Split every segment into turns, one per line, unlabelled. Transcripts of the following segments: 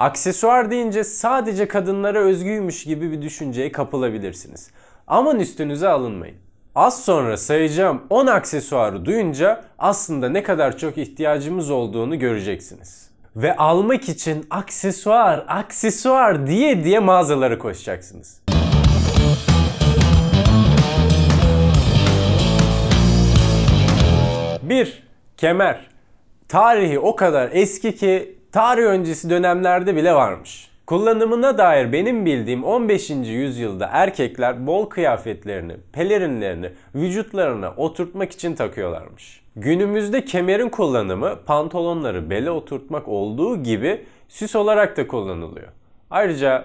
Aksesuar deyince sadece kadınlara özgüymüş gibi bir düşünceye kapılabilirsiniz. Aman üstünüze alınmayın. Az sonra sayacağım 10 aksesuarı duyunca aslında ne kadar çok ihtiyacımız olduğunu göreceksiniz. Ve almak için aksesuar, aksesuar diye diye mağazalara koşacaksınız. Bir, kemer. Tarihi o kadar eski ki tarih öncesi dönemlerde bile varmış. Kullanımına dair benim bildiğim 15. yüzyılda erkekler bol kıyafetlerini, pelerinlerini vücutlarına oturtmak için takıyorlarmış. Günümüzde kemerin kullanımı pantolonları bele oturtmak olduğu gibi süs olarak da kullanılıyor. Ayrıca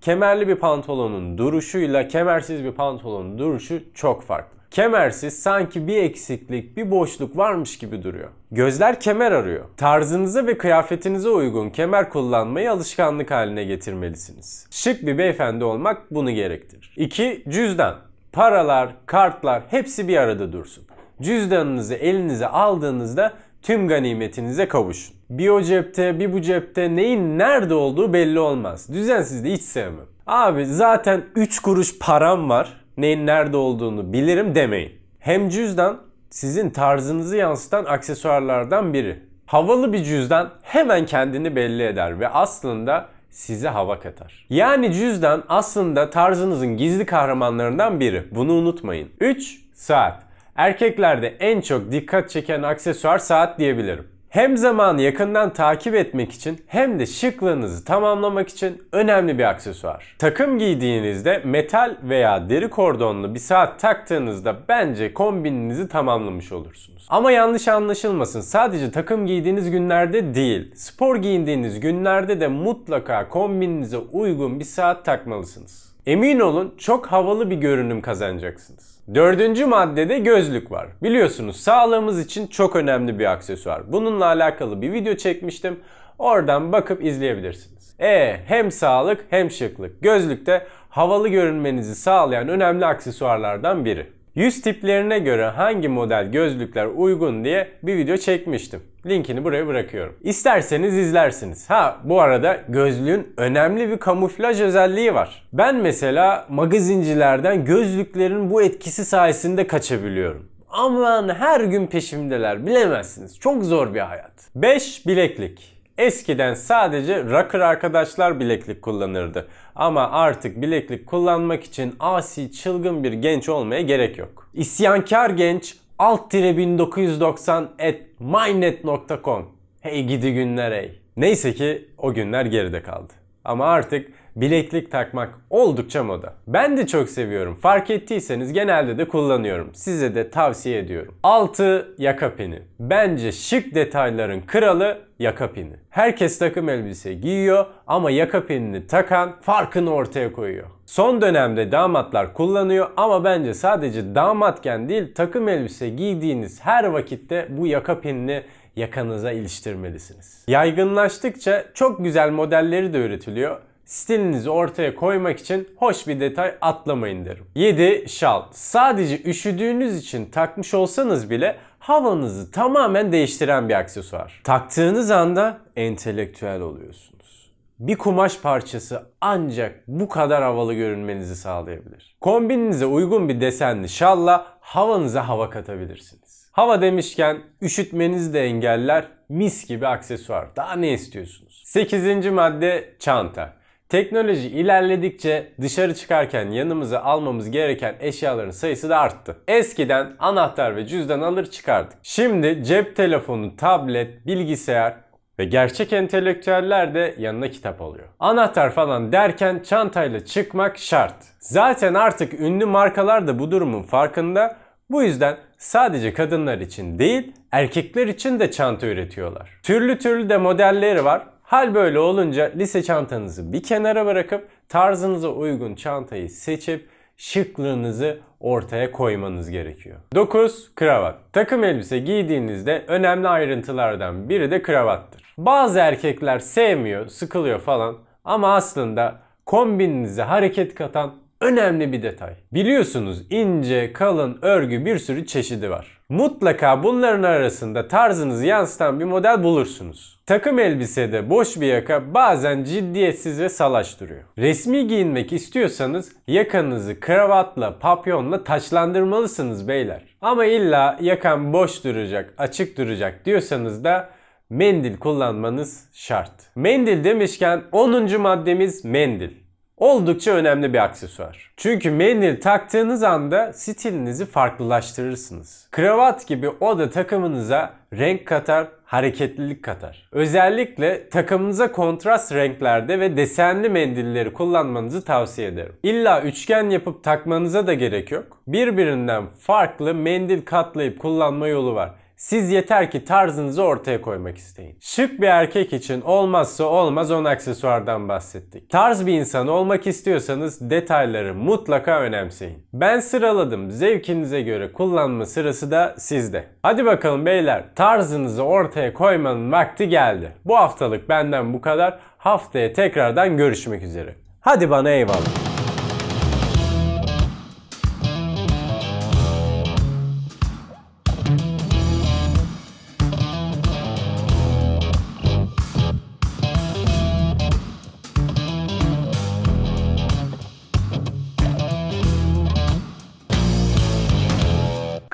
kemerli bir pantolonun duruşuyla kemersiz bir pantolonun duruşu çok farklı kemersiz sanki bir eksiklik, bir boşluk varmış gibi duruyor. Gözler kemer arıyor. Tarzınıza ve kıyafetinize uygun kemer kullanmayı alışkanlık haline getirmelisiniz. Şık bir beyefendi olmak bunu gerektir. 2. Cüzdan. Paralar, kartlar hepsi bir arada dursun. Cüzdanınızı elinize aldığınızda tüm ganimetinize kavuşun. Bir o cepte bir bu cepte neyin nerede olduğu belli olmaz. Düzensizliği hiç sevmem. Abi zaten 3 kuruş param var neyin nerede olduğunu bilirim demeyin. Hem cüzdan sizin tarzınızı yansıtan aksesuarlardan biri. Havalı bir cüzdan hemen kendini belli eder ve aslında size hava katar. Yani cüzdan aslında tarzınızın gizli kahramanlarından biri. Bunu unutmayın. 3. Saat. Erkeklerde en çok dikkat çeken aksesuar saat diyebilirim hem zamanı yakından takip etmek için hem de şıklığınızı tamamlamak için önemli bir aksesuar. Takım giydiğinizde metal veya deri kordonlu bir saat taktığınızda bence kombininizi tamamlamış olursunuz. Ama yanlış anlaşılmasın sadece takım giydiğiniz günlerde değil spor giyindiğiniz günlerde de mutlaka kombininize uygun bir saat takmalısınız. Emin olun çok havalı bir görünüm kazanacaksınız. Dördüncü maddede gözlük var. Biliyorsunuz sağlığımız için çok önemli bir aksesuar. Bununla alakalı bir video çekmiştim. Oradan bakıp izleyebilirsiniz. Ee, hem sağlık hem şıklık. Gözlük de havalı görünmenizi sağlayan önemli aksesuarlardan biri. Yüz tiplerine göre hangi model gözlükler uygun diye bir video çekmiştim. Linkini buraya bırakıyorum. İsterseniz izlersiniz. Ha bu arada gözlüğün önemli bir kamuflaj özelliği var. Ben mesela magazincilerden gözlüklerin bu etkisi sayesinde kaçabiliyorum. Aman her gün peşimdeler bilemezsiniz. Çok zor bir hayat. 5. Bileklik Eskiden sadece rocker arkadaşlar bileklik kullanırdı. Ama artık bileklik kullanmak için asi çılgın bir genç olmaya gerek yok. İsyankar genç alt 1990 at mynet.com Hey gidi günler hey. Neyse ki o günler geride kaldı. Ama artık bileklik takmak oldukça moda. Ben de çok seviyorum. Fark ettiyseniz genelde de kullanıyorum. Size de tavsiye ediyorum. 6 yaka pini. Bence şık detayların kralı yaka pini. Herkes takım elbise giyiyor ama yaka pinini takan farkını ortaya koyuyor. Son dönemde damatlar kullanıyor ama bence sadece damatken değil takım elbise giydiğiniz her vakitte bu yaka pinini yakanıza iliştirmelisiniz. Yaygınlaştıkça çok güzel modelleri de üretiliyor stilinizi ortaya koymak için hoş bir detay atlamayın derim. 7. Şal. Sadece üşüdüğünüz için takmış olsanız bile havanızı tamamen değiştiren bir aksesuar. Taktığınız anda entelektüel oluyorsunuz. Bir kumaş parçası ancak bu kadar havalı görünmenizi sağlayabilir. Kombininize uygun bir desenli şalla havanıza hava katabilirsiniz. Hava demişken üşütmenizi de engeller mis gibi aksesuar. Daha ne istiyorsunuz? 8. madde çanta. Teknoloji ilerledikçe dışarı çıkarken yanımıza almamız gereken eşyaların sayısı da arttı. Eskiden anahtar ve cüzdan alır çıkardık. Şimdi cep telefonu, tablet, bilgisayar ve gerçek entelektüeller de yanına kitap alıyor. Anahtar falan derken çantayla çıkmak şart. Zaten artık ünlü markalar da bu durumun farkında. Bu yüzden sadece kadınlar için değil, erkekler için de çanta üretiyorlar. Türlü türlü de modelleri var. Hal böyle olunca lise çantanızı bir kenara bırakıp tarzınıza uygun çantayı seçip şıklığınızı ortaya koymanız gerekiyor. 9. Kravat. Takım elbise giydiğinizde önemli ayrıntılardan biri de kravattır. Bazı erkekler sevmiyor, sıkılıyor falan ama aslında kombininize hareket katan önemli bir detay. Biliyorsunuz ince, kalın, örgü bir sürü çeşidi var. Mutlaka bunların arasında tarzınızı yansıtan bir model bulursunuz. Takım elbisede boş bir yaka bazen ciddiyetsiz ve salaş duruyor. Resmi giyinmek istiyorsanız yakanızı kravatla, papyonla taçlandırmalısınız beyler. Ama illa yakan boş duracak, açık duracak diyorsanız da mendil kullanmanız şart. Mendil demişken 10. maddemiz mendil. Oldukça önemli bir aksesuar. Çünkü mendil taktığınız anda stilinizi farklılaştırırsınız. Kravat gibi o da takımınıza renk katar, hareketlilik katar. Özellikle takımınıza kontrast renklerde ve desenli mendilleri kullanmanızı tavsiye ederim. İlla üçgen yapıp takmanıza da gerek yok. Birbirinden farklı mendil katlayıp kullanma yolu var. Siz yeter ki tarzınızı ortaya koymak isteyin. Şık bir erkek için olmazsa olmaz 10 aksesuardan bahsettik. Tarz bir insan olmak istiyorsanız detayları mutlaka önemseyin. Ben sıraladım. Zevkinize göre kullanma sırası da sizde. Hadi bakalım beyler tarzınızı ortaya koymanın vakti geldi. Bu haftalık benden bu kadar. Haftaya tekrardan görüşmek üzere. Hadi bana eyvallah.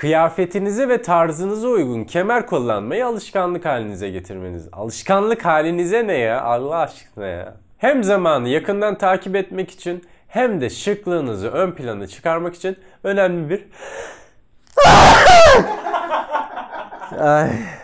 kıyafetinize ve tarzınıza uygun kemer kullanmayı alışkanlık halinize getirmeniz. Alışkanlık halinize ne ya? Allah aşkına ya. Hem zamanı yakından takip etmek için hem de şıklığınızı ön plana çıkarmak için önemli bir Ay.